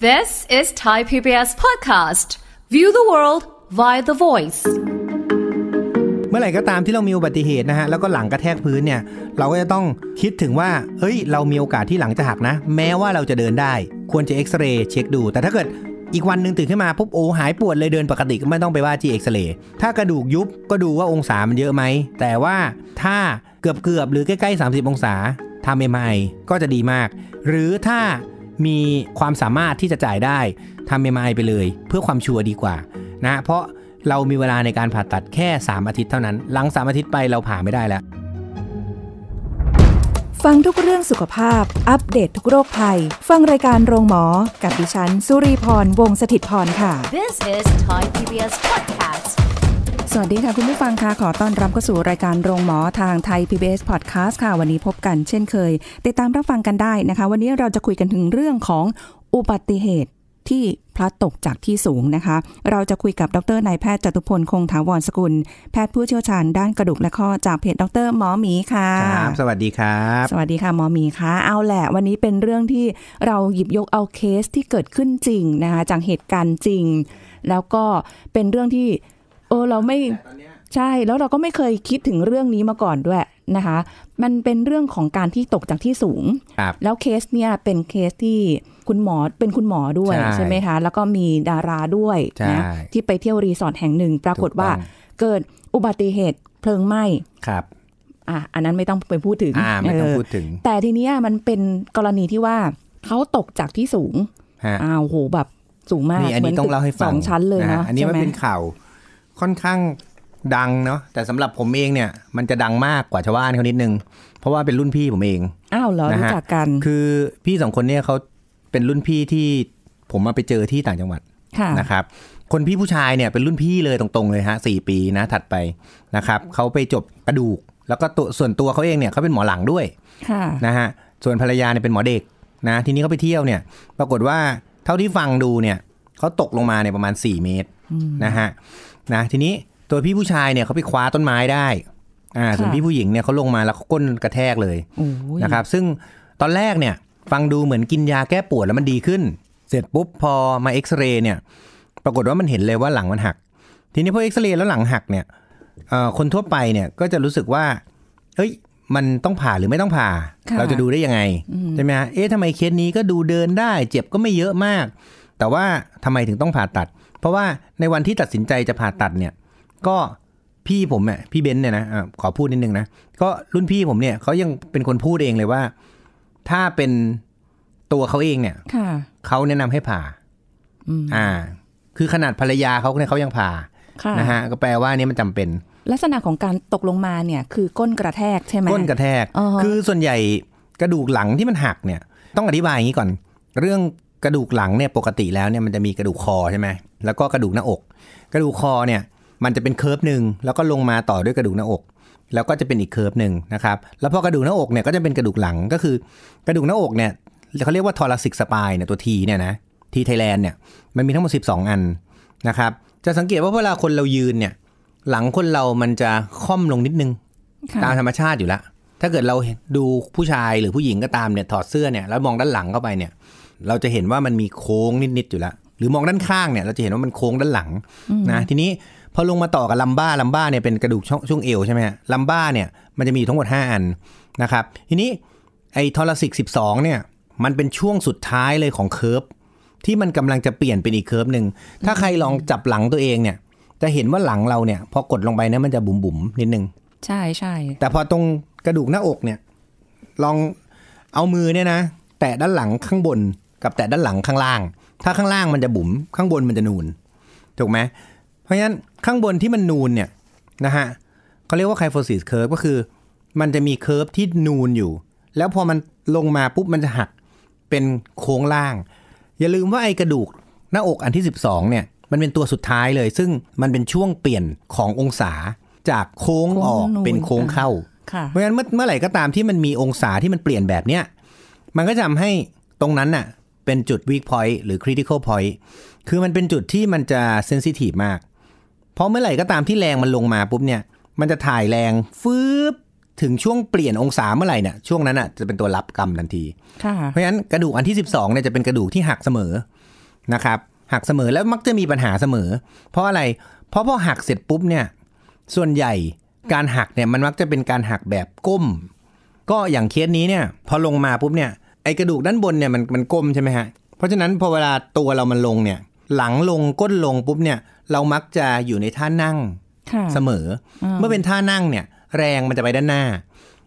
This is Thai PBS podcast. View the world via the voice. เมื่อไหร่ก็ตามที่เรามีอุบัติเหตุนะฮะ แล้วก็หลังกระแทกพื้นเนี่ย เราก็จะต้องคิดถึงว่า เฮ้ย เรามีโอกาสที่หลังจะหักนะ แม้ว่าเราจะเดินได้ ควรจะเอ็กซเรย์เช็คดู แต่ถ้าเกิดอีกวันหนึ่งตื่นขึ้นมาปุ๊บโอ้หายปวดเลยเดินปกติก็ไม่ต้องไปว่าจีเอ็กซเรย์ ถ้ากระดูกยุบก็ดูว่าองศามันเยอะไหม แต่ว่าถ้าเกือบเกือบหรือใกล้ๆ30 องศาทำเอ็มไอก็จะดีมาก หรือถ้ามีความสามารถที่จะจ่ายได้ทำเอ็มไไปเลย เพื่อความชัวร์ดีกว่านะ เพราะเรามีเวลาในการผ่าตัดแค่ 3 อาทิตย์เท่านั้น หลัง 3 อาทิตย์ไปเราผ่าไม่ได้แล้ว ฟังทุกเรื่องสุขภาพ อัปเดตททุกโรคภัยฟังรายการโรงหมอ กับดิฉัน สุรีพร วงศิตพร ค่ะ This is Thai PBS Podcast สวัสดีค่ะคุณผู้ฟังคะขอต้อนรับเข้าสู่รายการโรงหมอทางไทย PBS Podcast ค่ะ วันนี้พบกันเช่นเคย ติดตามรับฟังกันได้นะคะ วันนี้เราจะคุยกันถึงเรื่องของอุบัติเหตุที่พลัดตกจากที่สูงนะคะ เราจะคุยกับดร นายแพทย์จตุพลคงถาวรสกุล แพทย์ผู้เชี่ยวชาญด้านกระดูกและข้อจากเพจดรหมอหมีค่ะครับสวัสดีครับสวัสดีค่ะหมอหมีค่ะเอาแหละ วันนี้เป็นเรื่องที่เราหยิบยกเอาเคสที่เกิดขึ้นจริงนะคะจากเหตุการณ์จริง แล้วก็เป็นเรื่องที่เออเราไม่ใช่แล้วเราก็ไม่เคยคิดถึงเรื่องนี้มาก่อนด้วยนะคะ มันเป็นเรื่องของการที่ตกจากที่สูง แล้วเคสเนี่ยเป็นเคสที่คุณหมอเป็นคุณหมอด้วยใช่ไหมคะแล้วก็มีดาราด้วยนะที่ไปเที่ยวรีสอร์ทแห่งหนึ่งปรากฏว่าเกิดอุบัติเหตุเพลิงไหม้ครับอ่ะอันนั้นไม่ต้องไปพูดถึง อ่าไม่ต้องพูดถึง แต่ทีนี้มันเป็นกรณีที่ว่าเขาตกจากที่สูงอ้าวโหแบบสูงมากนี่อันนี้ต้องเล่าให้ฟังสองชั้นเลยนะอันนี้มันเป็นข่าวค่อนข้างดังเนาะแต่สำหรับผมเองเนี่ยมันจะดังมากกว่าชาวบ้านเขานิดนึงเพราะว่าเป็นรุ่นพี่ผมเองอ้าวเหรอรู้จักกันคือพี่สองคนเนี่ยเขาเป็นรุ่นพี่ที่ผมมาไปเจอที่ต่างจังหวัดนะครับคนพี่ผู้ชายเนี่ยเป็นรุ่นพี่เลยตรงๆเลยฮะสี่ปีนะถัดไปนะครับเขาไปจบกระดูกแล้วก็ตัวส่วนตัวเขาเองเนี่ยเขาเป็นหมอหลังด้วยนะฮะส่วนภรรยาเนี่ยเป็นหมอเด็กนะทีนี้เขาไปเที่ยวเนี่ยปรากฏว่าเท่าที่ฟังดูเนี่ยเขาตกลงมาเนี่ยประมาณสี่เมตรนะฮะนะทีนี้ตัวพี่ผู้ชายเนี่ยเขาไปคว้าต้นไม้ได้ อ่าส่วนพี่ผู้หญิงเนี่ยเขาลงมาแล้วเขาก้นกระแทกเลยนะครับซึ่งตอนแรกเนี่ยฟังดูเหมือนกินยาแก้ปวดแล้วมันดีขึ้น เสร็จปุ๊บพอมาเอ็กซเรย์เนี่ย ปรากฏว่ามันเห็นเลยว่าหลังมันหัก ทีนี้พอเอ็กซเรย์แล้วหลังหักเนี่ยคนทั่วไปเนี่ยก็จะรู้สึกว่าเอ้ยมันต้องผ่าหรือไม่ต้องผ่า เราจะดูได้ยังไงใช่ไหมฮะเอ๊ะทำไมเคสนี้ก็ดูเดินได้ เจ็บก็ไม่เยอะมาก แต่ว่าทำไมถึงต้องผ่าตัดราะว่าในวันที่ตัดสินใจจะผ่าตัดเนี่ย ก็พี่ผมเนี่ยพี่เบนเนี่ยนะอขอพูดนิดนึงนะก็รุ่นพี่ผมเนี่ยเขายังเป็นคนพูดเองเลยว่า ถ้าเป็นตัวเขาเองเนี่ยเขาแนะนำให้ผ่าอ่า คือขนาดภรรยาเขาเนี่ยเขายังผ่านะฮะก็แปลว่านี่มันจำเป็น ลักษณะของการตกลงมาเนี่ย คือก้นกระแทกใช่ไหมก้นกระแทกคือส่วนใหญ่กระดูกหลังที่มันหักเนี่ย ต้องอธิบายอย่างนี้ก่อน เรื่องกระดูกหลังเนี่ยปกติแล้วเนี่ยมันจะมีกระดูกคอใช่ไหมแล้วก็กระดูกหน้าอก กระดูกคอเนี่ยมันจะเป็นเคิร์ฟหนึ่งแล้วก็ลงมาต่อด้วยกระดูกหน้าอก แล้วก็จะเป็นอีกเคิร์ฟหนึ่งนะครับ แล้วพอกระดูกหน้าอกเนี่ยก็จะเป็นกระดูกหลังก็คือกระดูกหน้าอกเนี่ยเขาเรียกว่าทอรัสิกสปายเนี่ยตัวทีเนี่ยนะทีไทยแลนด์เนี่ยมันมีทั้งหมด12 อันนะครับจะสังเกตว่าเวลาคนเรายืนเนี่ยหลังคนเรามันจะค่อมลงนิดนึง ตามธรรมชาติอยู่แล้วถ้าเกิดเราดูผู้ชายหรือผู้หญิงก็ตามเนี่ยถอดเสื้อเนี่ยแล้วมองด้านหลังเข้าไปเนี่ยเราจะเห็นว่ามันมีโค้งนิด ๆ อยู่แล้ว หรือมองด้านข้างเนี่ย เราจะเห็นว่ามันโค้งด้านหลังนะ ทีนี้พอลงมาต่อกับลัมบ้าลัมบ้าเนี่ยเป็นกระดูกช่องวงเอวใช่ไหมฮะลัมบ้าเนี่ยมันจะมีทั้งหมด 5 อันนะครับ ทีนี้ไอ้ทอรัสิกสิบองเนี่ย มันเป็นช่วงสุดท้ายเลยของเคิร์ฟที่มันกำลังจะเปลี่ยนเป็นอีกเคิร์ฟหนึ่งถ้าใครลองจับหลังตัวเองเนี่ยจะเห็นว่าหลังเราเนี่ยพอกดลงไปเนี่ยมันจะบุ๋มบุ๋มนิดนึง ใช่ใช่ แต่พอตรงกระดูกหน้าอกเนี่ย ลองเอามือเนี่ยนะแตะด้านหลังข้างบนกับแตะด้านหลังข้างล่าง ถ้าข้างล่างมันจะบุ๋ม ข้างบนมันจะนูน ถูกไหม เพราะฉะนั้นข้างบนที่มันนูนเนี่ย นะฮะ เขาเรียกว่าไคโฟซิสเคิร์ฟก็คือ มันจะมีเคิร์ฟที่นูนอยู่ แล้วพอมันลงมาปุ๊บ มันจะหัก เป็นโค้งล่าง อย่าลืมว่าไอกระดูกหน้าอกอันที่ 12 เนี่ย มันเป็นตัวสุดท้ายเลย ซึ่งมันเป็นช่วงเปลี่ยนขององศาจากโค้งออกเป็นโค้งเข้า เพราะฉะนั้นเมื่อเมื่อไหร่ก็ตามที่มันมีองศาที่มันเปลี่ยนแบบเนี้ย มันก็จะทำให้ตรงนั้นน่ะเป็นจุด weak point หรือ critical point คือมันเป็นจุดที่มันจะ sensitive มาก เพราะเมื่อไหร่ก็ตามที่แรงมันลงมาปุ๊บเนี่ยมันจะถ่ายแรงฟืบถึงช่วงเปลี่ยนองศาเมื่อไหร่เนี่ยช่วงนั้นอ่ะจะเป็นตัวรับกรรมทันทีเพราะฉะนั้นกระดูกอันที่ 12เนี่ยจะเป็นกระดูกที่หักเสมอนะครับหักเสมอแล้วมักจะมีปัญหาเสมอ เพราะอะไรเพราะพอหักเสร็จปุ๊บเนี่ยส่วนใหญ่การหักเนี่ยมันมักจะเป็นการหักแบบก้ม ก็อย่างเคสนี้เนี่ยพอลงมาปุ๊บเนี่ยไอกระดูกด้านบนเนี่ยมันมันก้มใช่ไหมฮะ เพราะฉะนั้นพอเวลาตัวเรามันลงเนี่ยหลังลงก้นลงปุ๊บเนี่ยเรามักจะอยู่ในท่านั่งเสมอ เมื่อเป็นท่านั่งเนี่ยแรงมันจะไปด้านหน้า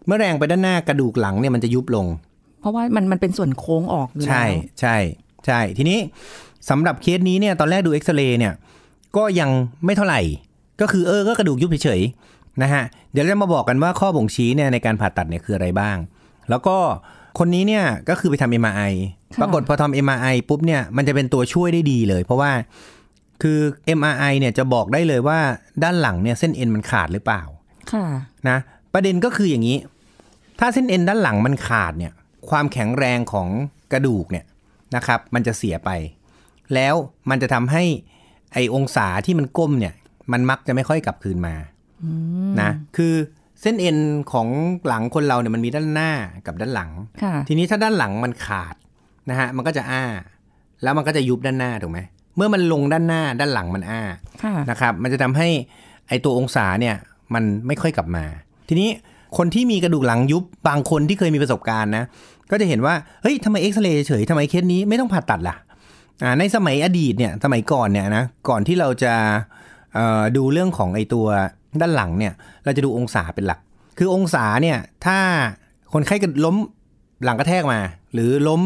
เมื่อแรงไปด้านหน้ากระดูกหลังเนี่ยมันจะยุบลง เพราะว่ามันมันเป็นส่วนโค้งออก่ใช่ใช่ใช่ทีนี้สำหรับเคสนี้เนี่ยตอนแรกดูเอ็กซเรย์เนี่ยก็ยังไม่เท่าไหร่ก็คือเออก็กระดูกยุบเฉยๆนะฮะเดี๋ยวเรามาบอกกันว่าข้อบ่งชี้เนี่ยในการผ่าตัดเนี่ยคืออะไรบ้าง แล้วก็คนนี้เนี่ยก็คือไปทำเอ็มาไอปรากฏพอทำเอ็มาไอปุ๊บเนี่ยมันจะเป็นตัวช่วยได้ดีเลยเพราะว่าคือ MRI เนี่ยจะบอกได้เลยว่าด้านหลังเนี่ยเส้นเอ็นมันขาดหรือเปล่า ค่ะ นะ ประเด็นก็คืออย่างนี้ ถ้าเส้นเอ็นด้านหลังมันขาดเนี่ย ความแข็งแรงของกระดูกเนี่ยนะครับ มันจะเสียไป แล้วมันจะทำให้ไอองศาที่มันก้มเนี่ย มันมักจะไม่ค่อยกลับคืนมานะ คือเส้นเอ็นของหลังคนเราเนี่ยมันมีด้านหน้ากับด้านหลัง ทีนี้ถ้าด้านหลังมันขาดนะฮะมันก็จะอ้า แล้วมันก็จะยุบด้านหน้าถูกไหมเมื่อมันลงด้านหน้าด้านหลังมันอ้า นะครับมันจะทำให้ไอตัวองศาเนี่ยมันไม่ค่อยกลับมา ทีนี้คนที่มีกระดูกหลังยุบบางคนที่เคยมีประสบการณ์นะก็จะเห็นว่าเฮ้ยทำไมเอ็กซเรย์เฉยทำไมเคสนี้ไม่ต้องผ่าตัดล่ะ ในสมัยอดีตเนี่ยสมัยก่อนเนี่ยนะก่อนที่เราจะดูเรื่องของไอตัวด้านหลังเนี่ยเราจะดูองศาเป็นหลัก คือองศาเนี่ยถ้าคนไข้กล้มหลังกระแทกมา หรือล้ม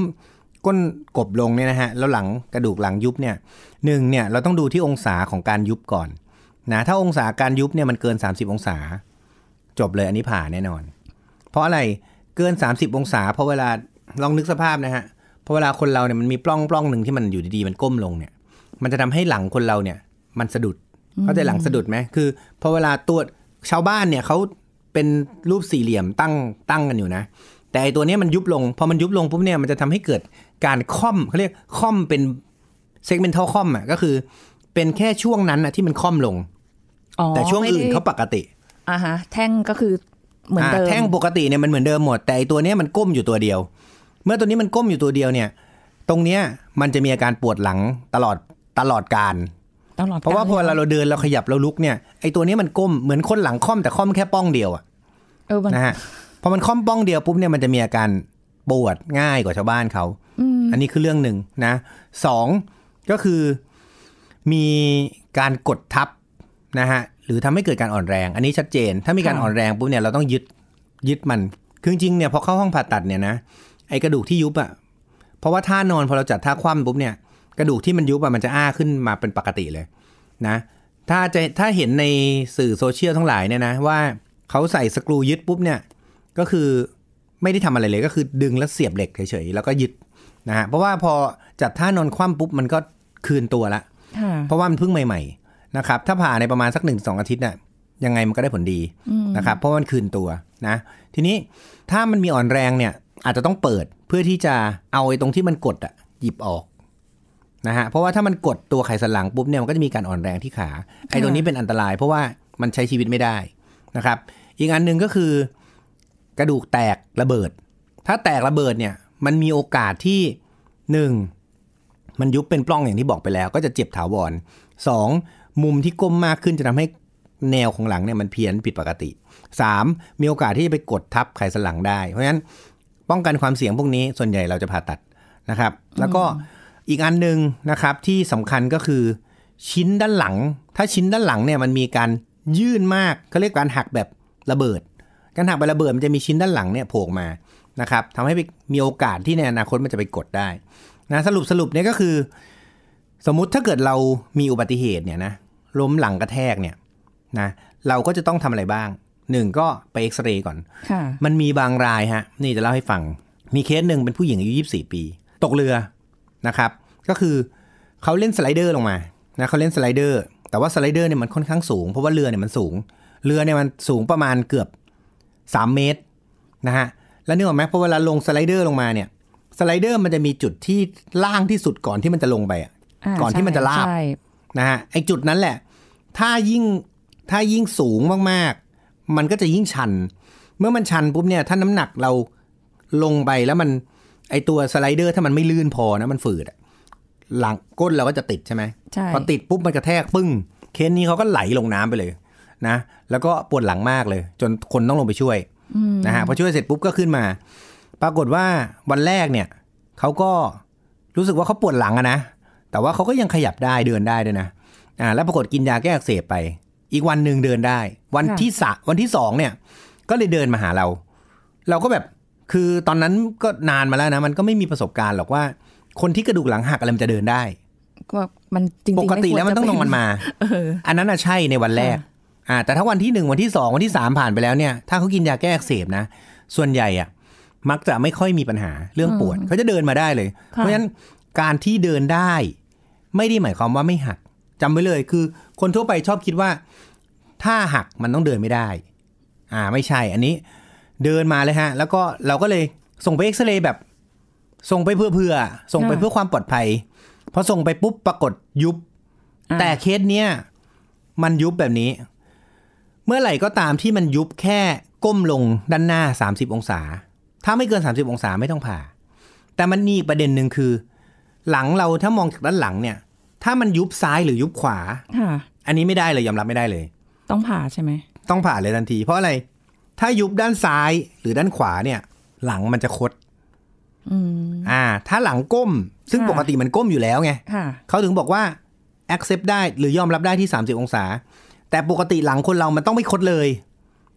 ก้นกบลงเนี่ยนะฮะแล้วหลังกระดูกหลังยุบเนี่ยหนึ่งเนี่ยเราต้องดูที่องศาของการยุบก่อนนะถ้าองศาการยุบเนี่ยมันเกิน 30 องศาจบเลยอันนี้ผ่าแน่นอน เพราะอะไรเกิน 30 องศาเพราะเวลาลองนึกสภาพนะฮะพอเวลาคนเราเนี่ยมันมีปล้องปล้องหนึ่งที่มันอยู่ดีๆมันก้มลงเนี่ยมันจะทำให้หลังคนเราเนี่ยมันสะดุดเขาจะหลังสะดุดไหม คือพอเวลาตัวชาวบ้านเนี่ย เขาเป็นรูปสี่เหลี่ยมตั้งตั้งกันอยู่นะ แต่ไอตัวนี้มันยุบลง พอมันยุบลงปุ๊บเนี่ยมันจะทำให้เกิดการค่อมเขาเรียกค่อมเป็นเซกเมนทัลค่อมอ่ะ ก็คือ เป็นแค่ช่วงนั้นนะที่มันค่อมลง แต่ช่วงอื่นเขาปกติ อ่าฮะ แท่งก็คือเหมือนเดิมแท่งปกติเนี่ยมันเหมือนเดิมหมด แต่อตัวนี้มันก้มอยู่ตัวเดียว เมื่อตัวนี้มันก้มอยู่ตัวเดียวเนี่ย ตรงเนี้ยมันจะมีอาการปวดหลังตลอดตลอดการตลอดเพราะว่าพอเราเดินเราขยับเราลุกเนี่ย ไอตัวนี้มันก้มเหมือนคนหลังค่อมแต่ค่อมแค่ป้องเดียวอะนะฮะพอมันค่อมป้องเดียวปุ๊บเนี่ยมันจะมีอาการปวดง่ายกว่าชาวบ้านเขาอันนี้คือเรื่องหนึ่งนะ สองก็คือมีการกดทับนะฮะ หรือทำให้เกิดการอ่อนแรง อันนี้ชัดเจน ถ้ามีการอ่อนแรงปุ๊บเนี่ยเราต้องยึดยึดมันคือจริงเนี่ยพอเข้าห้องผ่าตัดเนี่ยนะไอกระดูกที่ยุบอะเพราะว่าท่านอนพอเราจัดท่าคว่ำปุ๊บเนี่ยกระดูกที่มันยุบอะมันจะอ้าขึ้นมาเป็นปกติเลยนะ ถ้าจะถ้าเห็นในสื่อโซเชียลทั้งหลายเนี่ยนะ ว่าเขาใส่สกรูยึดปุ๊บเนี่ย ก็คือไม่ได้ทำอะไรเลยก็คือดึงแล้วเสียบเหล็กเฉยๆ แล้วก็ยึดนะฮะเพราะว่าพอจับท่านอนคว่ำปุ๊บมันก็คืนตัวละ เพราะว่ามันเพิ่งใหม่ๆ นะครับ ถ้าผ่าในประมาณสักหนึ่งสองอาทิตย์เนี่ยยังไงมันก็ได้ผลดีนะครับเพราะมันคืนตัวนะทีนี้ถ้ามันมีอ่อนแรงเนี่ยอาจจะต้องเปิดเพื่อที่จะเอาไอ้ตรงที่มันกดอะหยิบออกนะฮะเพราะว่าถ้ามันกดตัวไขสันหลังปุ๊บเนี่ยมันก็จะมีการอ่อนแรงที่ขาไอ้ตัวนี้เป็นอันตรายเพราะว่ามันใช้ชีวิตไม่ได้นะครับ อีกอันหนึ่งก็คือกระดูกแตกระเบิด ถ้าแตกระเบิดเนี่ยมันมีโอกาสที่หนึ่งมันยุบเป็นปล้องอย่างที่บอกไปแล้วก็จะเจ็บถาวรสองมุมที่ก้มมากขึ้นจะทำให้แนวของหลังเนี่ยมันเพี้ยนผิดปกติสามีโอกาสที่จะไปกดทับไขสันหลังได้ เพราะฉะนั้นป้องกันความเสี่ยงพวกนี้ส่วนใหญ่เราจะผ่าตัดนะครับ แล้วก็อีกอันหนึ่งนะครับที่สำคัญก็คือ ชิ้นด้านหลัง ถ้าชิ้นด้านหลังเนี่ยมันมีการยื่นมากเขาเรียกการหักแบบระเบิด การหักแบบระเบิด มันจะมีชิ้นด้านหลังเนี่ยโผล่มานะครับทำให้มีโอกาสที่ในอนาคตมันจะไปกดได้นะสรุปสรุปเนี่ย ก็คือ สมมุติถ้าเกิดเรามีอุบัติเหตุเนี่ยนะล้มหลังกระแทกเนี่ยนะเราก็จะต้องทำอะไรบ้างหนึ่งก็ไปเอ็กซเรย์ก่อน มันมีบางรายฮะนี่จะเล่าให้ฟังมีเคสหนึ่งเป็นผู้หญิงอายุ24 ปี ตกเรือนะครับ ก็คือเขาเล่นสไลเดอร์ลงมา นะเขาเล่นสไลเดอร์ แต่ว่าสไลเดอร์เนี่ยมันค่อนข้างสูง เพราะว่าเรือเนี่ยมันสูง เรือเนี่ยมันสูงประมาณเกือบ 3 เมตรนะฮะ แล้วนึกออกไหมเพราะเวลาลงสไลเดอร์ลงมาเนี่ย สไลเดอร์มันจะมีจุดที่ล่างที่สุดก่อนที่มันจะลงไปอ่ะก่อนที่มันจะลาบนะฮะ ไอจุดนั้นแหละ ถ้ายิ่ง ถ้ายิ่งสูงมากๆมันก็จะยิ่งชัน เมื่อมันชันปุ๊บเนี่ย ถ้าน้ำหนักเราลงไปแล้วมันไอตัวสไลเดอร์ถ้ามันไม่ลื่นพอนะมันฝืดหลังก้นเราก็จะติดใช่ไหมใช่พอติดปุ๊บ มันกระแทกปึ้งเคสนี้เขาก็ไหลลงน้ำไปเลยนะแล้วก็ปวดหลังมากเลย จนคนต้องลงไปช่วยนะฮะพอช่วยเสร็จปุ๊บก็ขึ้นมา ปรากฏว่าวันแรกเนี่ยเขาก็รู้สึกว่าเขาปวดหลังอะนะแต่ว่าเขาก็ยังขยับได้เดินได้ด้วยนะอ่าแล้วปรากฏกินยาแก้อักเสบไป อีกวันหนึ่งเดินได้ วันที่สะวันที่สองเนี่ย ก็เลยเดินมาหาเรา เราก็แบบคือตอนนั้นก็นานมาแล้วนะมันก็ไม่มีประสบการณ์หรอกว่า คนที่กระดูกหลังหักอะไรมันจะเดินได้ ก็มันจริงปกติแล้วมันต้องนันมาอันนั้นอะใช่ในวันแรก อ่าแต่ถ้าวันที่หนึ่ง วันที่สองวันที่สามผ่านไปแล้วเนี่ย ถ้าเขากินยาแก้อักเสบนะส่วนใหญ่อ่ะ มักจะไม่ค่อยมีปัญหาเรื่องปวดเขาจะเดินมาได้เลย เพราะฉะนั้นการที่เดินได้ ไม่ได้หมายความว่าไม่หัก จำไว้เลย คือคนทั่วไปชอบคิดว่า ถ้าหักมันต้องเดินไม่ได้ อ่าไม่ใช่ อันนี้เดินมาเลยฮะ แล้วก็เราก็เลยส่งไปเอ็กซเรย์แบบส่งไปเพื่อเพื่อส่งไปเพื่อความปลอดภัยพอส่งไปปุ๊บปรากฏยุบ แต่เคสเนี้ยมันยุบแบบนี้ เมื่อไหร่ก็ตามที่มันยุบแค่ก้มลงด้านหน้าสสามิบองศา ถ้าไม่เกินสสามิบองศาไม่ต้องผ่า แต่มันมีประเด็นหนึ่งคือ หลังเราถ้ามองจากด้านหลังเนี่ย ถ้ามันยุบซ้ายหรือยุบขวาอันนี้ไม่ได้เลยยอมรับไม่ได้เลย ต้องผ่าใช่ไหมต้องผ่าเลยทันทีเพราะอะไรถ้ายุบด้านซ้ายหรือด้านขวาเนี่ย หลังมันจะคดอ่า ถ้าหลังก้ม ซึ่งปกติมันก้มอยู่แล้วไงเขาถึงบอกว่า accept ได้หรือยอมรับได้ที่ 30 องศา แต่ปกติหลังคนเรามันต้องไม่คดเลย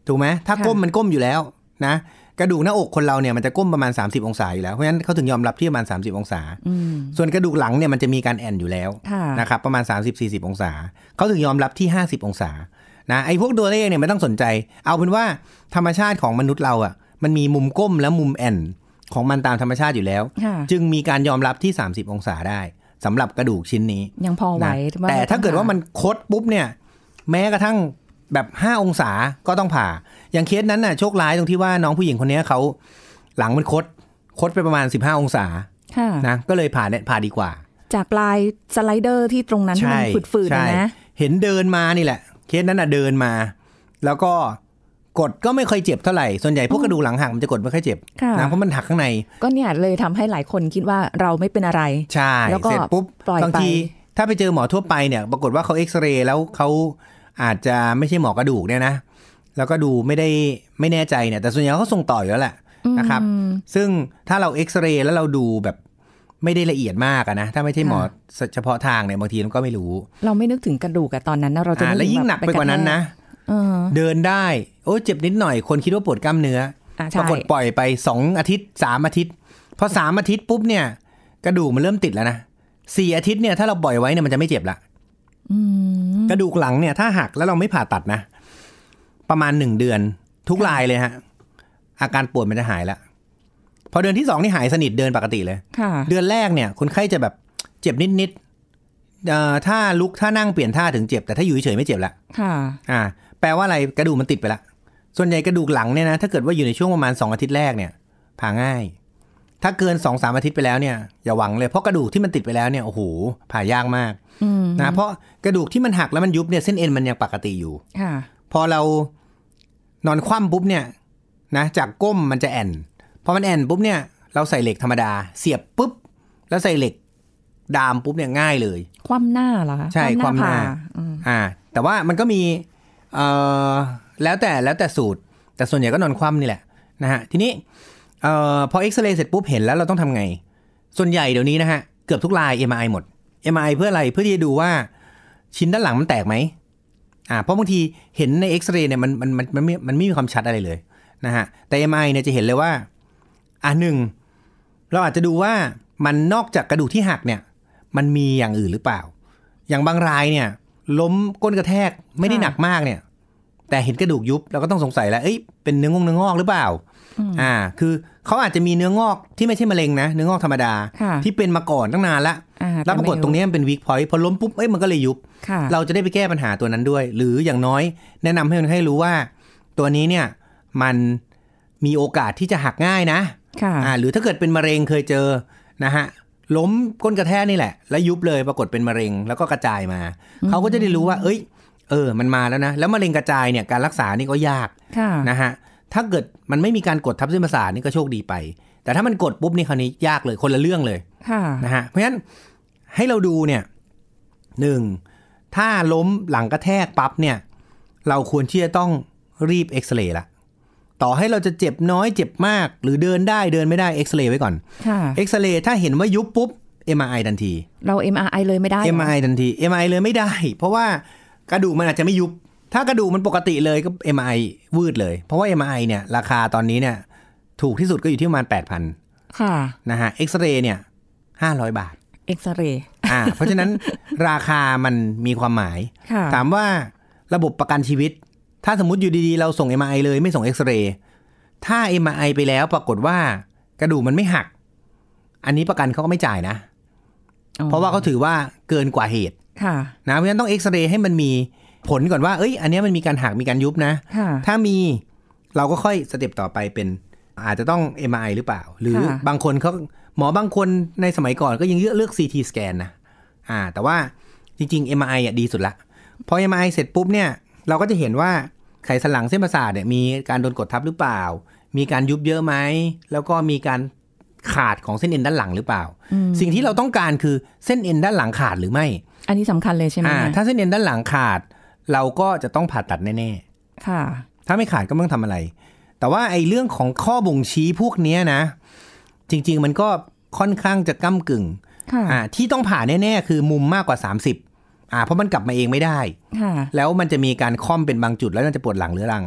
ถูกไหมถ้าก้มมันก้มอยู่แล้ว นะกระดูกหน้าอกคนเราเนี่ยมันจะก้มประมาณ 30 องศาอยู่แล้ว เพราะฉะนั้นเขาถึงยอมรับที่ประมาณ 30 องศาส่วนกระดูกหลังเนี่ยมันจะมีการแอนอยู่แล้วนะครับ ประมาณ 30-40 องศาเขาถึงยอมรับที่ 50 องศานะไอ้พวกตัวเลขเนี่ยไม่ต้องสนใจเอาเป็นว่าธรรมชาติของมนุษย์เราอะ่ะมันมีมุมก้มและมุมแอนของมันตามธรรมชาติอยู่แล้ว จึงมีการยอมรับที่ 30 องศาได้สำหรับกระดูกชิ้นนี้ ยังพอไหวนะแต่ถ้าเกิดว่ามันคดปุ๊บเนี่ย แม้กระทั่งแบบ 5 องศาก็ต้องผ่า อย่างเคสนั้นน่ะโชคร้ายตรงที่ว่าน้องผู้หญิงคนนี้เขาหลังมันคดคดไปประมาณ 15 องศานะก็เลยผ่าเนี่ยผ่าดีกว่า จากปลายสไลเดอร์ที่ตรงนั้นมันฝืดๆนะเห็นเดินมานี่แหละเคสนั้นอ่ะเดินมา แล้วก็กดก็ไม่ค่อยเจ็บเท่าไหร่ส่วนใหญ่พวกกระดูกหลังหักมันจะกดไม่ค่อยเจ็บนะเพราะมันหักข้างใน ก็เนี่ยเลยทำให้หลายคนคิดว่าเราไม่เป็นอะไรใช่แล้วก็ปุ๊บบางที ถ้าไปเจอหมอทั่วไปเนี่ยปรากฏว่าเขาเอ็กซเรย์แล้วเขาอาจจะไม่ใช่หมอกระดูกเนี่ยนะ แล้วก็ดูไม่ได้ไม่แน่ใจ เนี่ย แต่ส่วนใหญ่เขาส่งต่ออยู่แล้วแหละนะครับ ซึ่งถ้าเราเอ็กซเรย์แล้วเราดูแบบไม่ได้ละเอียดมากนะถ้าไม่ใช่หมอเฉพาะทางเนี่ยบางทีมันก็ไม่รู้ เราไม่นึกถึงกระดูกอะตอนนั้นนะเราจะแล้วยิ่งหนักไปกว่านั้นนะเดินได้โอ้เจ็บนิดหน่อยคนคิดว่าปวดกล้ามเนื้อปรากฏปล่อยไปสองอาทิตย์สามอาทิตย์พอสามอาทิตย์ปุ๊บเนี่ย กระดูกมันเริ่มติดแล้วนะสี่อาทิตย์เนี่ยถ้าเราปล่อยไว้เนี่ยมันจะไม่เจ็บละกระดูกหลังเนี่ยถ้าหักแล้วเราไม่ผ่าตัดนะประมาณหนึ่งเดือนทุกรายเลยฮะ อาการปวดมันจะหายแล้วพอเดือนที่สองนี่หายสนิทเดินปกติเลย เดือนแรกเนี่ย คนไข้จะแบบเจ็บนิดนิดถ้าลุกถ้านั่งเปลี่ยนท่าถึงเจ็บ แต่ถ้าอยู่เฉยไม่เจ็บละค่ะอ่า แปลว่าอะไรกระดูกมันติดไปละส่วนใหญ่กระดูกหลังเนี่ยนะถ้าเกิดว่าอยู่ในช่วงประมาณสองอาทิตย์แรกเนี่ยผ่าง่าย ถ้าเกินสองสามอาทิตย์ไปแล้วเนี่ย อย่าหวังเลย เพราะกระดูกที่มันติดไปแล้วเนี่ยโอ้โหผ่ายากมากนะเพราะกระดูกที่มันหักแล้วมันยุบเนี่ยเส้นเอ็นมันยังปกติอยู่ ค่ะ พอเรานอนคว่ำปุ๊บเนี่ย นะจากก้มมันจะแอนพอมันแอนปุ๊บเนี่ยเราใส่เหล็กธรรมดา เสียบปุ๊บ แล้วใส่เหล็กดามปุ๊บเนี่ยง่ายเลย ความหน้าเหรอใช่ความหน้าอ่าแต่ว่ามันก็มีเอ่อแล้วแต่แล้วแต่สูตร แต่ส่วนใหญ่ก็นอนคว่ำนี่แหละนะฮะ ทีนี้เอ่อพอเอ็กซเรย์เสร็จปุ๊บเห็นแล้วเราต้องทำไง ส่วนใหญ่เดี๋ยวนี้นะฮะเกือบทุกลาย MRI หมด MRI เพื่ออะไรเพื่อที่จะดูว่าชิ้นด้านหลังมันแตกไหมอ่า เพราะบางทีเห็นในเอ็กซเรย์เนี่ยมันมันมันมันไม่มันไม่มีความชัดอะไรเลยนะฮะแต่ MRI เนี่ยจะเห็นเลยว่าอ่ะหนึ่ง เราอาจจะดูว่ามันนอกจากกระดูกที่หักเนี่ย มันมีอย่างอื่นหรือเปล่า อย่างบางรายเนี่ย ล้มก้นกระแทกไม่ได้หนักมากเนี่ย แต่เห็นกระดูกยุบเราก็ต้องสงสัยแล้วเอ้ยเป็นเนื้องอกเนื้องอกหรือเปล่าอ่า คือเขาอาจจะมีเนื้องอกที่ไม่ใช่มะเร็งนะเนื้องอกธรรมดาที่เป็นมาก่อนตั้งนานละแล้วปรากฏตรงนี้มันเป็นวิกพอยต์พอล้มปุ๊บเอ้ยมันก็เลยยุบ เราจะได้ไปแก้ปัญหาตัวนั้นด้วย หรืออย่างน้อย แนะนำให้ให้รู้ว่า ตัวนี้เนี่ยมันมีโอกาสที่จะหักง่ายนะค่ะหรือถ้าเกิดเป็นมะเร็ง เคยเจอนะฮะล้มก้นกระแทกนี่แหละ แล้วยุบเลยปรากฏเป็นมะเร็งแล้วก็กระจายมา เขาก็จะได้รู้ว่าเอ้ยเออมันมาแล้วนะ แล้วมะเร็งกระจายเนี่ยการรักษานี่ก็ยากนะฮะถ้าเกิดมันไม่มีการกดทับเส้นประสาทนี่ก็โชคดีไป แต่ถ้ามันกดปุ๊บนี่คราวนี้ยากเลยคนละเรื่องเลยนะฮะเพราะฉะนั้นให้เราดูเนี่ยหนึ่งถ้าล้มหลังกระแทกปั๊บเนี่ยเราควรที่จะต้องรีบเอ็กซเรย์ละต่อให้เราจะเจ็บน้อยเจ็บมาก หรือเดินได้เดินไม่ได้เอ็กซเรย์ไว้ก่อนเอ็กซเรย์ถ้าเห็นว่ายุบปุ๊บ MRI ทันทีเรา MRI เลยไม่ได้ MRI ทันที MRI เลยไม่ได้ เพราะว่ากระดูกมันอาจจะไม่ยุบ ถ้ากระดูกมันปกติเลยก็ MRI วืดเลย เพราะว่า MRI เนี่ยราคาตอนนี้เนี่ยถูกที่สุดก็อยู่ที่ประมาณ 8,000ค่ะนะฮะเอ็กซเรย์เนี่ยห้าร้อยบาทเอ็กซเรย์อ่าเพราะฉะนั้นราคามันมีความหมายถามว่าระบบประกันชีวิตถ้าสมมติอยู่ดีๆ เราส่ง m ไอเลย ไม่ส่งเอ็กซเรย์ถ้า m ็มไปแล้วปรากฏว่ากระดูกมันไม่หัก อันนี้ประกันเขาก็ไม่จ่ายนะ เพราะว่าเขาถือว่าเกินกว่าเหตุ ค่ะ นะ เพราะฉะนั้นต้องเอ็กซเรย์ให้มันมีผลก่อนว่า เอ้ย อันนี้มันมีการหัก มีการยุบนะถ้ามีเราก็ค่อยสเต็ปต่อไปเป็น อาจจะต้อง m ไอหรือเปล่า หรือบางคนเขาหมอบางคนในสมัยก่อนก็ยังเลือกเลือกทีสแกนนะอ่าแต่ว่าจริงๆ MRI อ่ะดีสุดละ พอ MRI เสร็จปุ๊บเนี่ย เราก็จะเห็นว่าไขสันหลังเส้นประสาทเนี่ยมีการโดนกดทับหรือเปล่า มีการยุบเยอะไหมแล้วก็มีการขาดของเส้นเอ็นด้านหลังหรือเปล่า สิ่งที่เราต้องการคือเส้นเอ็นด้านหลังขาดหรือไม่ อันนี้สำคัญเลยใช่ไหมถ้าเส้นเอ็นด้านหลังขาดเราก็จะต้องผ่าตัดแน่ๆค่ะ ถ้าไม่ขาดก็ไม่ต้องทำอะไร แต่ว่าไอ้เรื่องของข้อบ่งชี้พวกนี้นะ จริงๆ มันก็ค่อนข้างจะก้ากึ่งที่ต้องผ่าแน่ๆคือมุมมากกว่า 30อ่า เพราะมันกลับมาเองไม่ได้แล้วมันจะมีการค่อมเป็นบางจุดแล้วมันจะปวดหลัง เรื้อรัง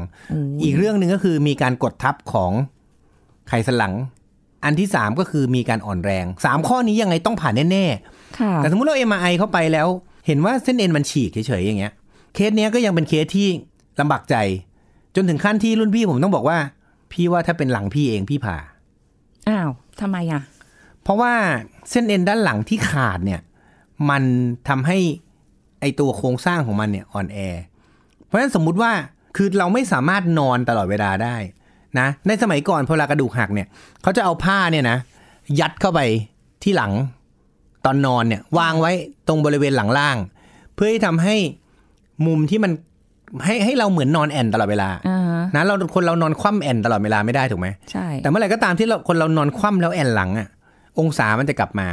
อีกเรื่องหนึ่งก็คือมีการกดทับของไขสันหลัง อันที่สามก็คือมีการอ่อนแรง สามข้อนี้ยังไงต้องผ่านแน่ๆแต่สมมติเราเอ็มไอเข้าไปแล้ว เห็นว่าเส้นเอ็นมันฉีกเฉยๆอย่างเงี้ย เคสเนี้ยก็ยังเป็นเคสที่ลำบากใจ จนถึงขั้นที่รุ่นพี่ผมต้องบอกว่า พี่ว่าถ้าเป็นหลังพี่เองพี่ผ่าอ้าวทำไมอ่ะ เพราะว่าเส้นเอ็นด้านหลังที่ขาดเนี่ย มันทำให้ไอตัวโครงสร้างของมันเนี่ยอ่อนแอ เพราะฉะนั้นสมมุติว่าคือเราไม่สามารถนอนตลอดเวลาได้นะ ในสมัยก่อนพอลากระดูกหักเนี่ยเขาจะเอาผ้าเนี่ยนะ ยัดเข้าไปที่หลังตอนนอนเนี่ยวางไว้ตรงบริเวณหลังล่าง เพื่อที่ทำให้มุมที่มันให้ให้เราเหมือนนอนแอน ตลอดเวลานะเราคนเรานอนคว่ำแอนตลอดเวลาไม่ได้ถูกไหมใช่แต่เมื่อไหร่ก็ตามที่เราคนเรานอนคว่ำแล้วแอนหลังอะองศามันจะกลับมา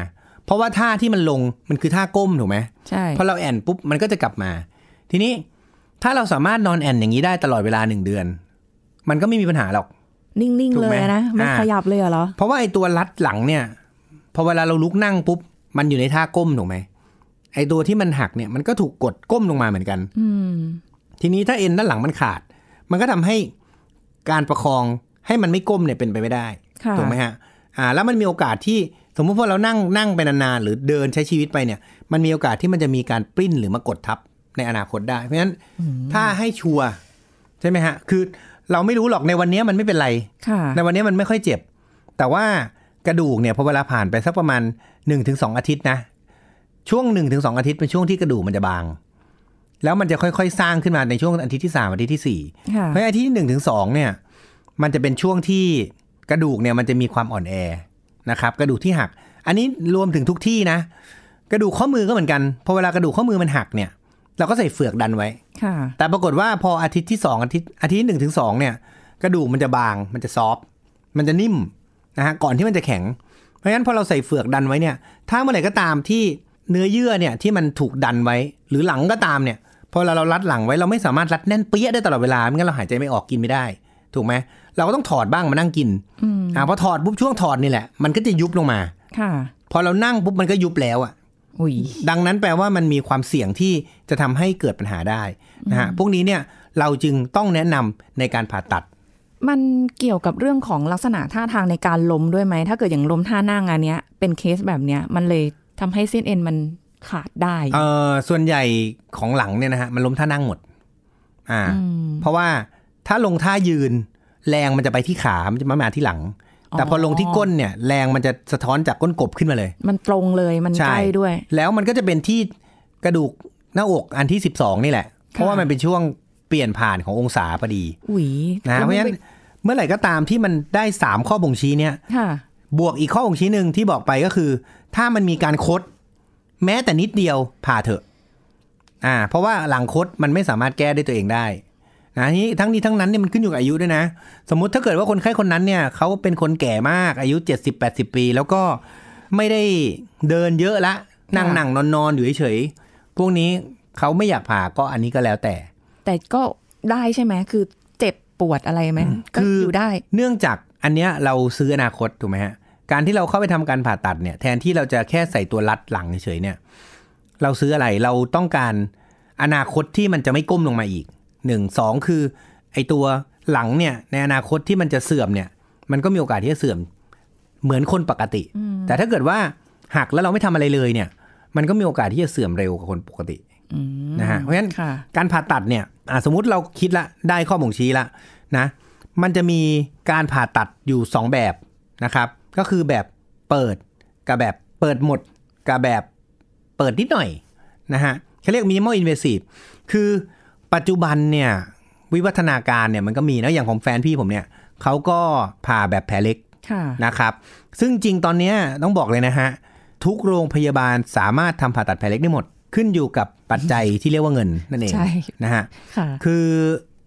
เพราะว่าท่าที่มันลงมันคือท่าก้มถูกไหมใช่พอเราแอนปุ๊บมันก็จะกลับมา ทีนี้ถ้าเราสามารถนอนแอนอย่างนี้ได้ตลอดเวลาหนึ่งเดือน มันก็ไม่มีปัญหาหรอกนิ่งๆเลยนะไม่ขยับเลยเหรอเพราะว่าไอ้ตัวรัดหลังเนี่ยพอเวลาเราลุกนั่งปุ๊บมันอยู่ในท่าก้มถูกไหมไอ้ตัวที่มันหักเนี่ยมันก็ถูกกดก้มลงมาเหมือนกัน อืทีนี้ถ้าเอ็นด้านหลังมันขาด มันก็ทำให้การประคองให้มันไม่ก้มเนี่ยเป็นไปไม่ได้ถูกไหมฮะ อ่า แล้วมันมีโอกาสที่สมมติพอเรานั่งนั่งไปนานๆ หรือเดินใช้ชีวิตไปเนี่ย มันมีโอกาสที่มันจะมีการปริ้นหรือมากดทับ ในอนาคตได้ เพราะฉะนั้นถ้าให้ชัวร์ใช่ไหมฮะ คือเราไม่รู้หรอกในวันนี้มันไม่เป็นไรในวันนี้มันไม่ค่อยเจ็บ แต่ว่ากระดูกเนี่ยพอเวลาผ่านไป สักประมาณ1นถึงสอาทิตย์นะ ช่วง1นถึงสอาทิตย์เป็นช่วงที่กระดูกมันจะบาง แล้วมันจะค่อยๆ สร้างขึ้นมาในช่วงอาทิตย์ที่3อาทิตย์ที่4เพราะอาทิตย์ที่หนึ่งถึงสองเนี่ย มันจะเป็นช่วงที่กระดูกเนี่ยมันจะมีความอ่อนแอนะครับกระดูกที่หักอันนี้รวมถึงทุกที่นะกระดูกข้อมือก็เหมือนกันพอเวลากระดูกข้อมือมันหักเนี่ย เราก็ใส่เฟือกดันไว้ค่ะ แต่ปรากฏว่าพออาทิตย์ที่สองอาทิตย์อาทิตย์หนึ่งถึงสองเนี่ย กระดูกมันจะบาง มันจะซอฟ มันจะนิ่มนะฮะก่อนที่มันจะแข็งเพราะฉะนั้นพอเราใส่เฟือกดันไว้เนี่ยถ้าเมื่อไหร่ก็ตามที่เนื้อเยื่อเนี่ยที่มันถูกดันไว้ หรือหลังก็ตามเนี่ยพอเราเรารัดหลังไว้เราไม่สามารถรัดแน่นเปี้ยได้ตลอดเวลาไม่งั้นเราหายใจไม่ออกกินไม่ได้ถูกไหมเราก็ต้องถอดบ้างมานั่งกินอ่าพอถอด ปุ๊บช่วงถอดนี่แหละ มันก็จะยุบลงมา ค่ะ พอเรานั่งปุ๊บมันก็ยุบแล้วอ่ะดังนั้นแปลว่ามันมีความเสี่ยงที่จะทำให้เกิดปัญหาได้นะฮะพวกนี้เนี่ย เราจึงต้องแนะนำในการผ่าตัด มันเกี่ยวกับเรื่องของลักษณะท่าทางในการล้มด้วยไหมถ้าเกิดอย่างล้มท่านั่งอันเนี้ยเป็นเคสแบบเนี้ยมันเลยทำให้เส้นเอ็นมันขาดได้ เออส่วนใหญ่ของหลังเนี่ยนะฮะมันล้มท่านั่งหมด อ่าเพราะว่าถ้าลงท่ายืนแรงมันจะไปที่ขา มันจะมามาที่หลัง แต่พอลงที่ก้นเนี่ยแรงมันจะสะท้อนจากก้นกบขึ้นมาเลย มันตรงเลยมันใกล้ด้วย แล้วมันก็จะเป็นที่กระดูกหน้าอกอันที่สิบสองนี่แหละ เพราะว่ามันเป็นช่วงเปลี่ยนผ่านขององศาพอดี อุ๋ยนะเพราะฉะนั้นเมื่อไหร่ก็ตามที่มันได้สามข้อบ่งชี้เนี่ยบวกอีกข้อบ่งชี้หนึ่งที่บอกไปก็คือ ถ้ามันมีการคด แม้แต่นิดเดียวผ่าเถอะ อ่า เพราะว่าหลังคดมันไม่สามารถแก้ด้วยตัวเองได้นะนี้ทั้งนี้ทั้งนั้นเนี่ยมันขึ้นอยู่กับอายุด้วยนะ สมมุติถ้าเกิดว่าคนไข้คนนั้นเนี่ยเขาเป็นคนแก่มากอายุ 70 80 ปี แล้วก็ไม่ได้เดินเยอะละนั่งนั่งนอนนอนอยู่เฉยๆพวกนี้เขาไม่อยากผ่าก็อันนี้ก็แล้วแต่ แต่ก็ได้ใช่ไหมคือเจ็บปวดอะไรไหมก็อยู่ได้ เนื่องจากอันเนี้ยเราซื้ออนาคตถูกไหมฮะการที่เราเข้าไปทำการผ่าตัดเนี่ยแทนที่เราจะแค่ใส่ตัวรัดหลังเฉยๆเนี่ยเราซื้ออะไรเราต้องการอนาคตที่มันจะไม่ก้มลงมาอีกหนึ่งสองคือไอตัวหลังเนี่ย ในอนาคตที่มันจะเสื่อมเนี่ย มันก็มีโอกาสที่จะเสื่อมเหมือนคนปกติ แต่ถ้าเกิดว่า หักแล้วเราไม่ทำอะไรเลยเนี่ย มันก็มีโอกาสที่จะเสื่อมเร็วกว่าคนปกตินะฮะเพราะฉะนั้นการผ่าตัดเนี่ยสมมุติเราคิดละได้ข้อบ่งชี้ละนะมันจะมีการผ่าตัดอยู่ 2 แบบนะครับ ก็คือแบบเปิดกับแบบเปิดหมดกับแบบเปิดนิดหน่อยนะฮะเขาเรียกมินิมอลอินเวสีฟคือปัจจุบันเนี่ยวิวัฒนาการเนี่ยมันก็มีนะอย่างของแฟนพี่ผมเนี่ยเขาก็ผ่าแบบแผลเล็กนะครับซึ่งจริงตอนนี้ต้องบอกเลยนะฮะ ทุกโรงพยาบาลสามารถทำผ่าตัดแผลเล็กได้หมด ขึ้นอยู่กับปัจจัยที่เรียกว่าเงินนั่นเองนะฮะคือ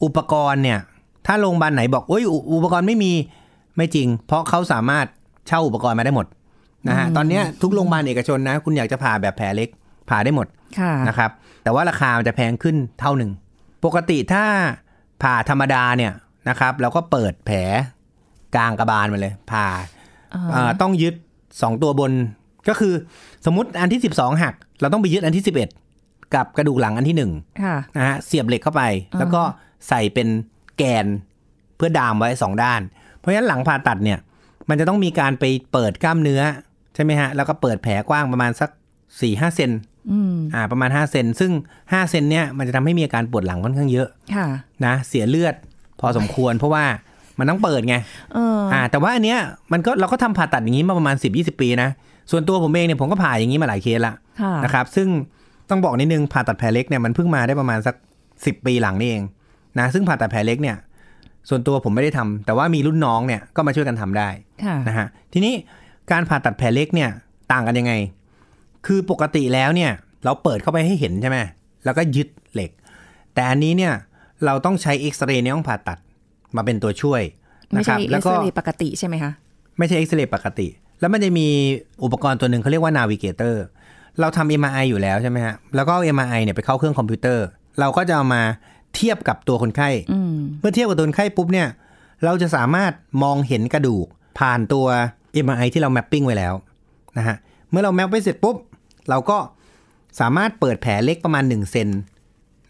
อุปกรณ์เนี่ยถ้าโรงพยาบาลไหนบอกโอ้ยอุปกรณ์ไม่มีไม่จริง เพราะเขาสามารถเช่าอุปกรณ์มาได้หมดนะฮะตอนนี้ทุกโรงพยาบาลเอกชนนะคุณอยากจะผ่าแบบแผลเล็กผ่าได้หมดนะครับแต่ว่าราคามันจะแพงขึ้นเท่าหนึ่งปกติถ้าผ่าธรรมดาเนี่ยนะครับเราก็เปิดแผลกลางกระบาลมาเลยผ่าต้องยึดสองตัวบนก็คือสมมติอันที่สิบสองหัก เราต้องไปยึดอันที่สิบเอ็ดกับกระดูกหลังอันที่หนึ่งนะฮะเสียบเหล็กเข้าไป แล้วก็ใส่เป็นแกนเพื่อดามไว้สองด้าน เพราะฉะนั้นหลังผ่าตัดเนี่ยมันจะต้องมีการไปเปิดกล้ามเนื้อใช่ไหมฮะแล้วก็เปิดแผลกว้างประมาณสักสี่ห้าเซนอ่าประมาณห้าเซนซึ่งห้าเซนเนี้ยมันจะทำให้มีอาการปวดหลังค่อนข้างเยอะค่ะนะเสียเลือดพอสมควรเพราะว่ามันต้องเปิดไงอ่าแต่ว่าอันเนี้ยมันก็เราก็ทำผ่าตัดอย่างนี้มาประมาณสิ่สิบปีนะ ส่วนตัวผมเองเนี่ยผมก็ผ่าอย่างนี้มาหลายเคสละนะครับซึ่งต้องบอกนิดนึงผ่าตัดแผลเล็กเนี่ยมันเพิ่งมาได้ประมาณสักสิบปีหลังนี่เองนะซึ่งผ่าตัดแผลเล็กเนี่ยส่วนตัวผมไม่ได้ทำ แต่ว่ามีรุ่นน้องเนี่ยก็มาช่วยกันทำได้นะฮะทีนี้การผ่าตัดแผลเล็กเนี่ยต่างกันยังไงคือปกติแล้วเนี่ยเราเปิดเข้าไปให้เห็นใช่ไหมแล้วก็ยึดเหล็ก แต่อันนี้เนี่ยเราต้องใช้เอ็กซเรย์ในห้องผ่าตัดมาเป็นตัวช่วยนะครับแล้วก็เอ็กซเรย์ปกติใช่ไหมคะไม่ใช่เอ็กซเรย์ปกติ แล้วมันจะมีอุปกรณ์ตัวหนึ่งเขาเรียกว่านาวิเกเตอร์เราทำเอ็มไออยู่แล้วใช่ไหมฮะ แล้วก็เอ็มไอเนี่ยไปเข้าเครื่องคอมพิวเตอร์ เราก็จะเอามาเทียบกับตัวคนไข้เมื่อเทียบกับตัวคนไข้ปุ๊บเนี่ยเราจะสามารถมองเห็นกระดูกผ่านตัวเมไอที่เราแมปปิ้งไว้แล้วนะฮะเมื่อเราแมปไปเสร็จปุ๊บเราก็สามารถเปิดแผลเล็กประมาณ1เซน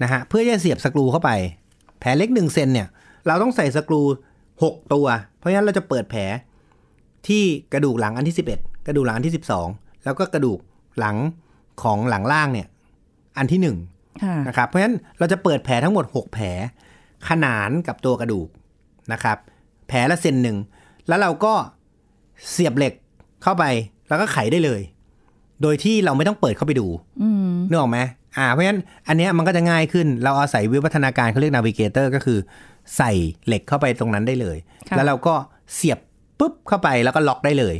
นะฮะเพื่อจะเสียบสกรูเข้าไป แผลเล็ก1เซนเนี่ยเราต้องใส่สกรู 6 ตัว เพราะฉะนั้นเราจะเปิดแผลที่กระดูกหลังอันที่ 11 กระดูกหลังอันที่ 12 แล้วก็กระดูกหลังของหลังล่างเนี่ยอันที่1นะครับเพราะฉะนั้นเราจะเปิดแผลทั้งหมด 6 แผลขนานกับตัวกระดูกนะครับแผลละเซนหนึ่งแล้วเราก็เสียบเหล็กเข้าไป แล้วก็ไขได้เลยโดยที่เราไม่ต้องเปิดเข้าไปดูนึกออกไหมอ่า เพราะฉะนั้นอันนี้มันก็จะง่ายขึ้นเราเอาศัยวิวัฒนาการเขาเรียกนาวิเกเตอร์ก็คือ ใส่เหล็กเข้าไปตรงนั้นได้เลย แล้วเราก็เสียบปุ๊บเข้าไปแล้วก็ล็อกได้เลย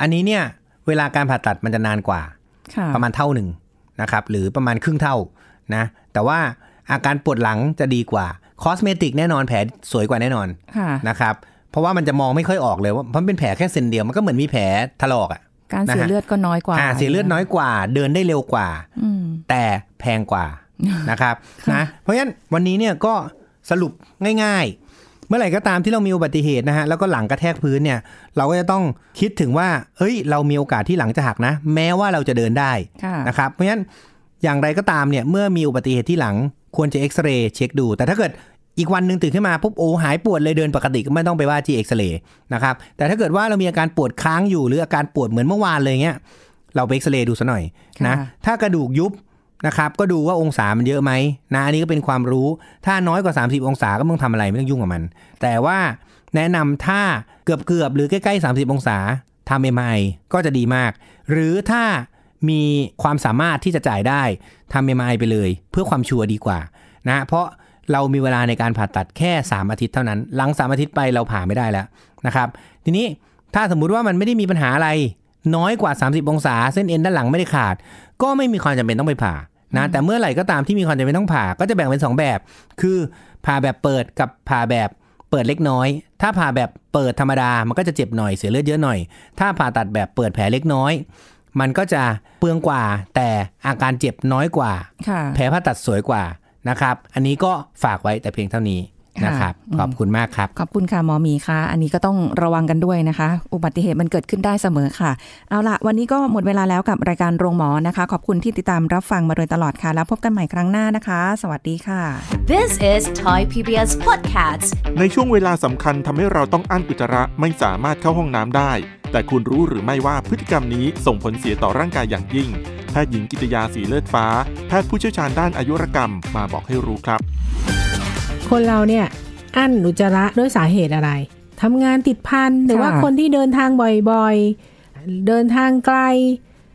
อันนี้เนี่ยเวลาการผ่าตัดมันจะนานกว่า ประมาณเท่าหนึ่งนะครับหรือประมาณครึ่งเท่านะแต่ว่าอาการปวดหลังจะดีกว่าคอสเมติกแน่นอนแผลสวยกว่าแน่นอนนะครับเพราะว่ามันจะมองไม่ค่อยออกเลยว่าเพราะเป็นแผลแค่เซนเดียวมันก็เหมือนมีแผลถลอกอะการเสียเลือดก็น้อยกว่าเสียเลือดน้อยกว่า เดินได้เร็วกว่า แต่แพงกว่านะครับนะ เพราะฉะนั้นวันนี้เนี่ยก็สรุปง่าย ๆ เมื่อไหร่ก็ตามที่เรามีอุบัติเหตุนะฮะ แล้วก็หลังกระแทกพื้นเนี่ย เราก็จะต้องคิดถึงว่าเฮ้ย เรามีโอกาสที่หลังจะหักนะ แม้ว่าเราจะเดินได้นะครับ เพราะฉะนั้นอย่างไรก็ตามเนี่ย เมื่อมีอุบัติเหตุที่หลัง ควรจะเอ็กซเรย์เช็คดู แต่ถ้าเกิดอีกวันหนึ่งตื่นขึ้นมาปุ๊บโอ้หายปวดเลยเดินปกติก็ไม่ต้องไปว่าที่เอ็กซเรย์นะครับแต่ถ้าเกิดว่าเรามีอาการปวดค้างอยู่หรืออาการปวดเหมือนเมื่อวานเลยเงี้ย เราไปเอ็กซเรย์ดูซะหน่อยนะถ้ากระดูกยุบนะครับก็ดูว่าองศามันเยอะไหมนะอันนี้ก็เป็นความรู้ถ้าน้อยกว่า 30 องศาก็ไม่ต้องทำอะไรไม่ต้องยุ่งกับมัน แต่ว่าแนะนำถ้าเกือบเกือบหรือใกล้ๆ30 องศาทำเอ็มไอก็จะดีมาก หรือถ้ามีความสามารถที่จะจ่ายได้ทำเอ็มไอไปเลย เพื่อความชัวร์ดีกว่านะเพราะเรามีเวลาในการผ่าตัดแค่ 3 อาทิตย์เท่านั้น หลัง 3 อาทิตย์ไปเราผ่าไม่ได้แล้วนะครับ ทีนี้ถ้าสมมุติว่ามันไม่ได้มีปัญหาอะไรน้อยกว่า 30 องศา เส้นเอ็นด้านหลังไม่ได้ขาด ก็ไม่มีความจำเป็นต้องไปผ่านะ แต่เมื่อไหร่ก็ตามที่มีความจำเป็นต้องผ่าก็จะแบ่งเป็น 2 แบบ คือผ่าแบบเปิดกับผ่าแบบเปิดเล็กน้อย ถ้าผ่าแบบเปิดธรรมดามันก็จะเจ็บหน่อยเสียเลือดเยอะหน่อย ถ้าผ่าตัดแบบเปิดแผลเล็กน้อย มันก็จะเปลืองกว่า แต่อาการเจ็บน้อยกว่า แผลผ่าตัดสวยกว่านะครับ อันนี้ก็ฝากไว้แต่เพียงเท่านี้นะครับ ขอบคุณมากครับ ขอบคุณค่ะหมอมีค่ะ อันนี้ก็ต้องระวังกันด้วยนะคะ อุบัติเหตุมันเกิดขึ้นได้เสมอค่ะ เอาละวันนี้ก็หมดเวลาแล้วกับรายการโรงหมอนะคะ ขอบคุณที่ติดตามรับฟังมาโดยตลอดค่ะ แล้วพบกันใหม่ครั้งหน้านะคะ สวัสดีค่ะ This is Thai PBS Podcast ในช่วงเวลาสำคัญทำให้เราต้องอั้นอุจจาระไม่สามารถเข้าห้องน้ำได้ แต่คุณรู้หรือไม่ว่าพฤติกรรมนี้ส่งผลเสียต่อร่างกายอย่างยิ่งแพทย์หญิงกิตยาสีเลือดฟ้าแพทย์ผู้เชี่ยวชาญด้านอายุรกรรมมาบอกให้รู้ครับ คนเราเนี่ยอั้นอุจจาระด้วยสาเหตุอะไรทำงานติดพันหรือว่าคนที่เดินทางบ่อย ๆ เดินทางไกล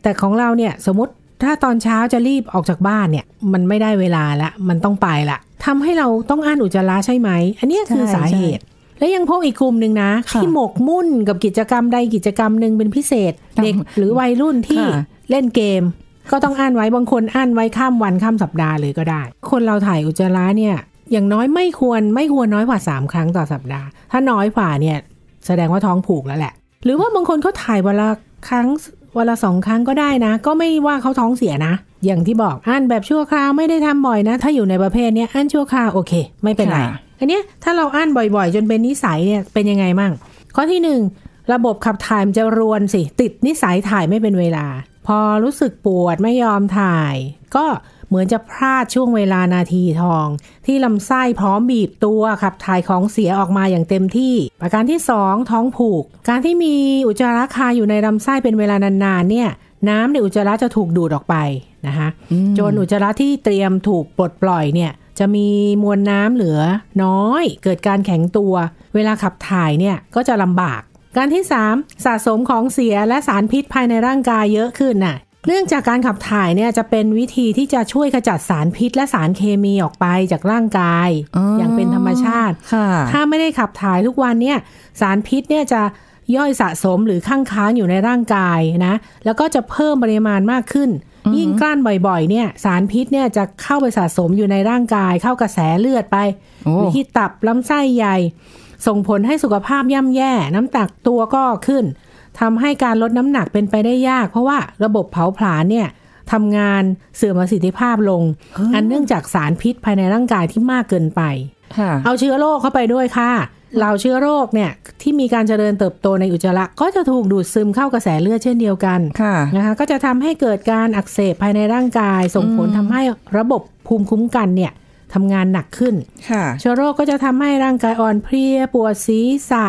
แต่ของเราเนี่ยสมมติถ้าตอนเช้าจะรีบออกจากบ้านเนี่ยมันไม่ได้เวลาละ มันต้องไปละทำให้เราต้องอั้นอุจจาระใช่ไหม อันนี้คือสาเหตุ และยังพบอีกกลุ่มหนึ่งนะ ที่หมกมุ่นกับกิจกรรมใดกิจกรรมหนึ่งเป็นพิเศษเด็กหรือวัยรุ่นที่เล่นเกมก็ต้องอ่านไว้บางคนอ่านไว้ข้ามวันข้ามสัปดาห์เลยก็ได้ คนเราถ่ายอุจจาระเนี่ย อย่างน้อยไม่ควรไม่ควรน้อยกว่า 3 ครั้งต่อสัปดาห์ถ้าน้อยกว่าเนี่ยแสดงว่าท้องผูกแล้วแหละ หรือว่าบางคนเขาถ่ายวันละครั้งวันละสองครั้งก็ได้นะ ก็ไม่ว่าเขาท้องเสียนะ อย่างที่บอกอ่านแบบชั่วคราวไม่ได้ทำบ่อยนะ ถ้าอยู่ในประเภทเนี้ยอ่านชั่วคราวโอเค ไม่เป็นไรอันนี้ถ้าเราอ่านบ่อยๆ จนเป็นนิสัยเนี่ยเป็นยังไงมั่งข้อที่หนึ่งระบบขับถ่ายมันจะรวนสิติดนิสัยถ่ายไม่เป็นเวลาพอรู้สึกปวดไม่ยอมถ่าย ก็เหมือนจะพลาดช่วงเวลานาทีทอง ที่ลำไส้พร้อมบีบตัวขับถ่ายของเสียออกมาอย่างเต็มที่ ประการที่ 2 ท้องผูกการที่มีอุจจาระคาอยู่ในลำไส้เป็นเวลานานๆเนี่ยน้ำในอุจจาระจะถูกดูดออกไปนะคะจนอุจจาระที่เตรียมถูกปลดปล่อยเนี่ยจะมีมวลน้ำเหลือน้อย เกิดการแข็งตัว เวลาขับถ่ายเนี่ยก็จะลำบากการที่ 3 สะสมของเสียและสารพิษภายในร่างกายเยอะขึ้นน่ะ เนื่องจากการขับถ่ายเนี่ยจะเป็นวิธีที่จะช่วยขจัดสารพิษ และสารเคมีออกไปจากร่างกายออย่างเป็นธรรมชาติถ้าไม่ได้ขับถ่ายทุกวันเนี่ยสารพิษเนี่ยจะย่อยสะสมหรือข้างค้างอยู่ในร่างกายนะ แล้วก็จะเพิ่มปริมาณมากขึ้นยิ่งกลั้นบ่อยๆเนี่ยสารพิษเนี่ยจะเข้าไปสะสมอยู่ในร่างกายเข้ากระแสเลือดไปหรือที่ตับลำไส้ใหญ่ส่งผลให้สุขภาพย่ำแย่น้ำตักตัวก็ขึ้นทำให้การลดน้ำหนักเป็นไปได้ยาก เพราะว่าระบบเผาผลาญเนี่ยทำงานเสื่อมประสิทธิภาพลง อันเนื่องจากสารพิษภายในร่างกายที่มากเกินไป เอาเชื้อโรคเข้าไปด้วยค่ะเหล่าเชื้อโรคเนี่ย ที่มีการเจริญเติบโตในอุจจาระก็จะถูกดูดซึมเข้ากระแสเลือดเช่นเดียวกันะนะคะก็จะทำให้เกิดการอักเสบภายในร่างกาย ส่งผลทำให้ระบบภูมิคุ้มกันเนี่ยทำงานหนักขึ้นเชื้อโรคก็จะทำให้ร่างกายอ่อนเพลีย ปวดศีรษะ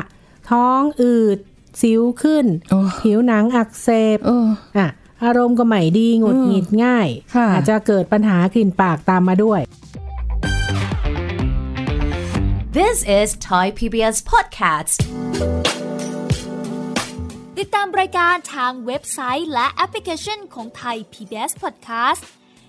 ท้องอืดสิวขึ้น ผิวหนังอักเสบออารมณ์ก็ไม่ดีหงุดหงิดง่าย อาจจะเกิดปัญหากลิ่นปากตามมาด้วย This is Thai PBS podcast ติดตามรายการทางเว็บไซต์และแอปพลิเคชันของ Thai PBS podcast